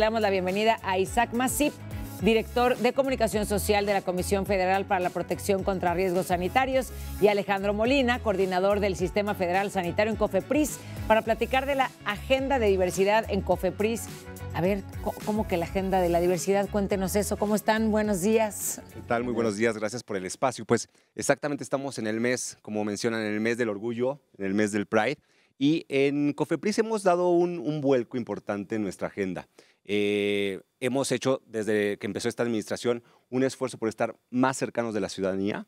le damos la bienvenida a Isaac Masip, director de Comunicación Social de la Comisión Federal para la Protección contra Riesgos Sanitarios, y Alejandro Molina, coordinador del Sistema Federal Sanitario en COFEPRIS, para platicar de la agenda de diversidad en COFEPRIS. A ver, ¿cómo que la agenda de la diversidad? Cuéntenos eso. ¿Cómo están? Buenos días. ¿Qué tal? Muy buenos días. Gracias por el espacio. Pues exactamente estamos en el mes, como mencionan, en el mes del orgullo, en el mes del Pride. Y en COFEPRIS hemos dado un, vuelco importante en nuestra agenda. Eh, hemos hecho, desde que empezó esta administración, un esfuerzo por estar más cercanos de la ciudadanía,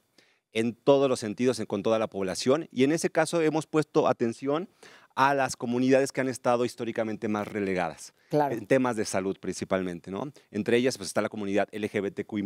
en todos los sentidos, con toda la población. Y en ese caso hemos puesto atención a las comunidades que han estado históricamente más relegadas. Claro. En temas de salud principalmente, ¿no? Entre ellas pues está la comunidad LGBTQI+,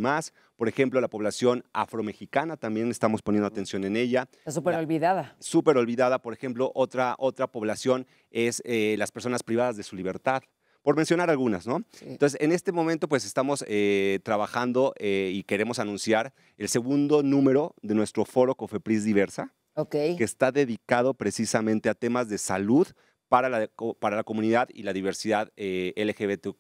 por ejemplo, la población afromexicana también estamos poniendo atención en ella. Está súper olvidada. Súper olvidada, por ejemplo, otra, otra población es eh, las personas privadas de su libertad por mencionar algunas, ¿no? Entonces, en este momento, pues estamos eh, trabajando eh, y queremos anunciar el segundo número de nuestro foro Cofepris Diversa que está dedicado precisamente a temas de salud para la, para la comunidad y la diversidad eh, LGBTQI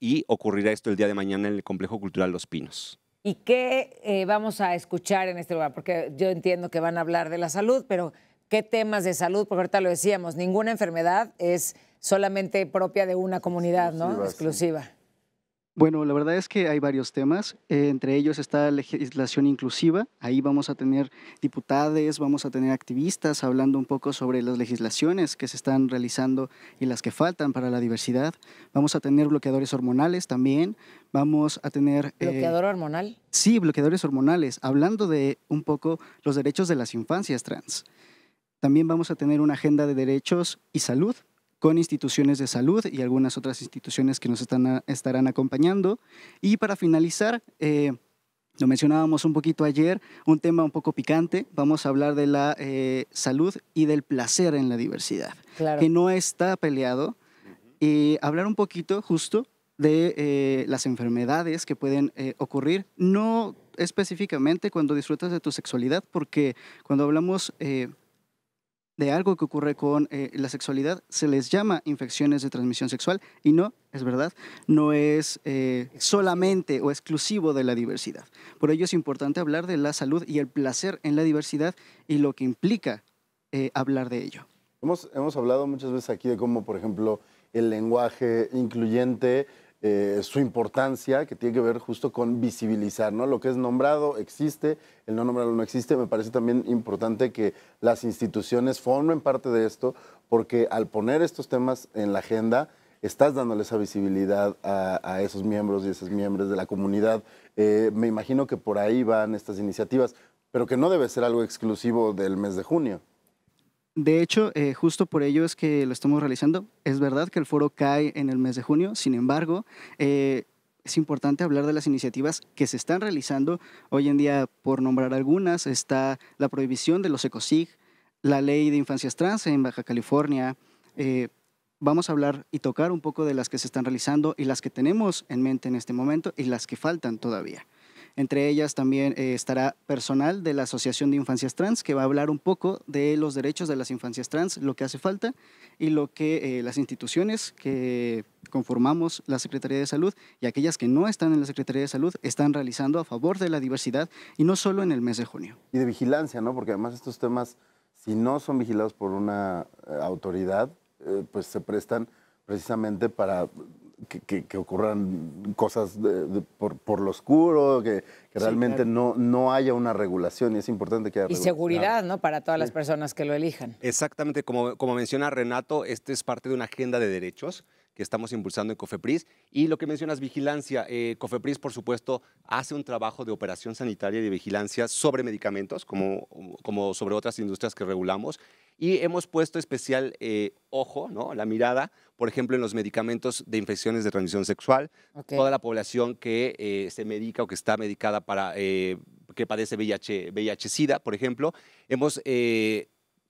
y ocurrirá esto el día de mañana en el Complejo Cultural Los Pinos. ¿Y qué eh, vamos a escuchar en este lugar? Porque yo entiendo que van a hablar de la salud, pero ¿qué temas de salud? Porque ahorita lo decíamos, ninguna enfermedad es solamente propia de una comunidad, Exclusiva, ¿no? Exclusiva. Bueno, la verdad es que hay varios temas, eh, entre ellos está legislación inclusiva, ahí vamos a tener diputades, vamos a tener activistas hablando un poco sobre las legislaciones que se están realizando y las que faltan para la diversidad, vamos a tener bloqueadores hormonales también, vamos a tener... Eh, ¿Bloqueador hormonal? Sí, bloqueadores hormonales, hablando de un poco los derechos de las infancias trans. También vamos a tener una agenda de derechos y salud, con instituciones de salud y algunas otras instituciones que nos están, estarán acompañando. Y para finalizar, eh, lo mencionábamos un poquito ayer, un tema un poco picante. Vamos a hablar de la eh, salud y del placer en la diversidad, que no está peleado. Y hablar un poquito justo de eh, las enfermedades que pueden ocurrir, no específicamente cuando disfrutas de tu sexualidad, porque cuando hablamos de algo que ocurre con eh, la sexualidad se les llama infecciones de transmisión sexual y no, es verdad, no es eh, solamente o exclusivo de la diversidad. Por ello es importante hablar de la salud y el placer en la diversidad y lo que implica eh, hablar de ello. hemos hablado muchas veces aquí de cómo, por ejemplo, el lenguaje incluyente eh, su importancia, que tiene que ver justo con visibilizar, ¿no? Lo que es nombrado existe, el no nombrado no existe. Me parece también importante que las instituciones formen parte de esto, porque al poner estos temas en la agenda, estás dándole esa visibilidad a, esos miembros y esas miembros de la comunidad. Eh, me imagino que por ahí van estas iniciativas, pero que no debe ser algo exclusivo del mes de junio. De hecho, eh, justo por ello es que lo estamos realizando. Es verdad que el foro cae en el mes de junio, sin embargo, eh, es importante hablar de las iniciativas que se están realizando. Hoy en día, por nombrar algunas, está la prohibición de los ecosig, la ley de infancias trans en Baja California. Eh, vamos a hablar y tocar un poco de las que se están realizando y las que tenemos en mente en este momento y las que faltan todavía. Entre ellas también eh, estará personal de la Asociación de Infancias Trans, que va a hablar un poco de los derechos de las infancias trans, lo que hace falta y lo que eh, las instituciones que conformamos la Secretaría de Salud y aquellas que no están en la Secretaría de Salud están realizando a favor de la diversidad y no solo en el mes de junio. Y de vigilancia, ¿no? Porque además estos temas, si no son vigilados por una eh, autoridad, pues se prestan precisamente para que, ocurran cosas por, por, lo oscuro, que, realmente no, no haya una regulación y es importante que haya Y seguridad, ¿no? Para todas las personas que lo elijan. Exactamente, como, como menciona Renato, este es parte de una agenda de derechos que estamos impulsando en COFEPRIS. Y lo que mencionas, vigilancia. Eh, COFEPRIS, por supuesto, hace un trabajo de operación sanitaria y de vigilancia sobre medicamentos, como, como sobre otras industrias que regulamos. Y hemos puesto especial eh, ojo, ¿no? la mirada, por ejemplo, en los medicamentos de infecciones de transmisión sexual. Toda la población que eh, se medica o que está medicada para que padece VIH, VIH-Sida, por ejemplo. Hemos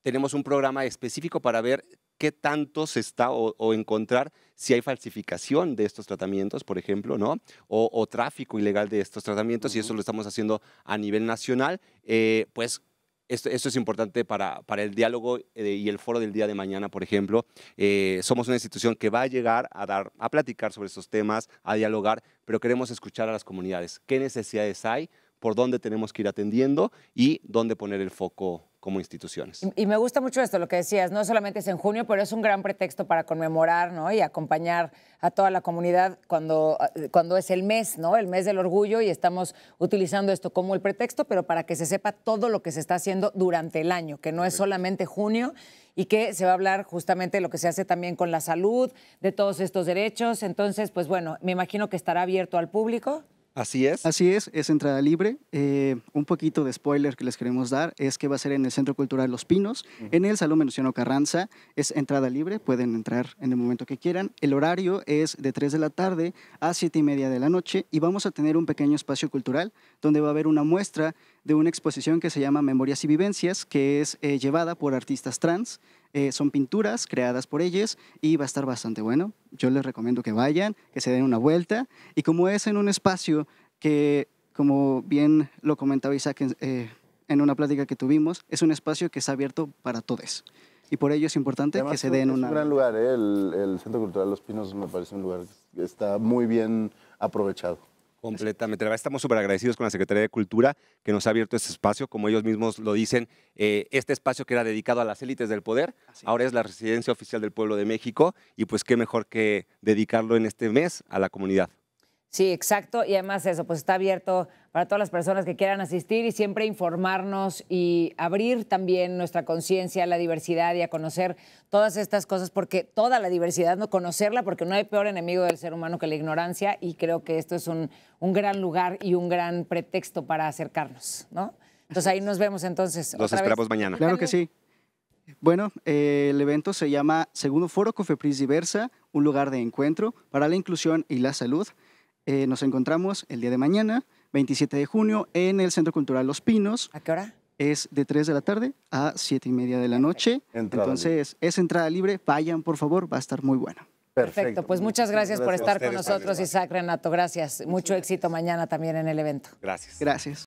tenemos un programa específico para ver qué tanto se está o, encontrar si hay falsificación de estos tratamientos, por ejemplo, ¿no? O, tráfico ilegal de estos tratamientos, y eso lo estamos haciendo a nivel nacional, eh, pues esto, es importante para, para el diálogo eh, y el foro del día de mañana, por ejemplo. Eh, somos una institución que va a llegar a, dar, a platicar sobre estos temas, a dialogar, pero queremos escuchar a las comunidades. ¿Qué necesidades hay? ¿Por dónde tenemos que ir atendiendo? ¿Y dónde poner el foco como instituciones. Y, me gusta mucho esto, lo que decías, no solamente es en junio, pero es un gran pretexto para conmemorar ¿no? y acompañar a toda la comunidad cuando, eh, cuando es el mes, ¿no? el mes del orgullo, y estamos utilizando esto como el pretexto, pero para que se sepa todo lo que se está haciendo durante el año, que no es solamente junio y que se va a hablar justamente de lo que se hace también con la salud, de todos estos derechos. Entonces, pues bueno, me imagino que estará abierto al público. Así es. Así es, es entrada libre. Eh, un poquito de spoiler que les queremos dar es que va a ser en el Centro Cultural Los Pinos, en el Salón Venustiano Carranza. Es entrada libre, pueden entrar en el momento que quieran. El horario es de 3 de la tarde a 7 y media de la noche y vamos a tener un pequeño espacio cultural donde va a haber una muestra de una exposición que se llama Memorias y Vivencias, que es eh, llevada por artistas trans. Eh, son pinturas creadas por ellos y va a estar bastante bueno. Yo les recomiendo que vayan, que se den una vuelta. Y como es en un espacio que, como bien lo comentaba Isaac en eh, una plática que tuvimos, es un espacio que está abierto para todos. Y por ello es importante que se den una una... Es un gran lugar, ¿eh? el, el Centro Cultural Los Pinos me parece un lugar que está muy bien aprovechado. Completamente. Estamos súper agradecidos con la Secretaría de Cultura que nos ha abierto este espacio. Como ellos mismos lo dicen, eh, este espacio que era dedicado a las élites del poder, ahora es la residencia oficial del pueblo de México y pues qué mejor que dedicarlo en este mes a la comunidad. Sí, exacto. Y además eso, pues está abierto para todas las personas que quieran asistir y siempre informarnos y abrir también nuestra conciencia a la diversidad y a conocer todas estas cosas, porque toda la diversidad, no conocerla, porque no hay peor enemigo del ser humano que la ignorancia y creo que esto es un, gran lugar y un gran pretexto para acercarnos, ¿no? Entonces ahí nos vemos entonces. Los esperamos mañana. Claro que sí. Bueno, eh, el evento se llama Segundo Foro Cofepris Diversa, un lugar de encuentro para la inclusión y la salud. Eh, nos encontramos el día de mañana, 27 de junio, en el Centro Cultural Los Pinos. ¿A qué hora? Es de 3 de la tarde a 7 y media de la noche. Entonces, es entrada libre. Vayan, por favor, va a estar muy bueno. Perfecto. Pues muchas gracias, por estar con nosotros, Isaac Renato. Gracias. Mucho éxito mañana también en el evento. Gracias. Gracias.